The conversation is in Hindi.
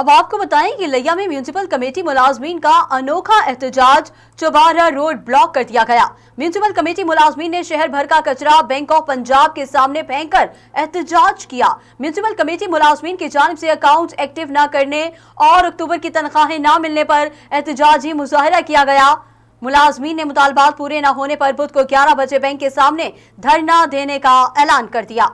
अब आपको बताएं कि लैया में म्यूनसिपल कमेटी मुलाजमीन का अनोखा एहतजाज चौबारा रोड ब्लॉक कर दिया गया म्यूनसिपल कमेटी मुलाजमीन ने शहर भर का कचरा बैंक ऑफ पंजाब के सामने फेंक कर एहतजाज किया म्यूनसिपल कमेटी मुलाजमीन की जानब से अकाउंट एक्टिव न करने और अक्टूबर की तनख्वाहें न मिलने पर एहतजाजी मुजाहरा किया गया मुलाजमीन ने मुतालबात पूरे न होने पर बुध को ग्यारह बजे बैंक के सामने धरना देने का ऐलान कर दिया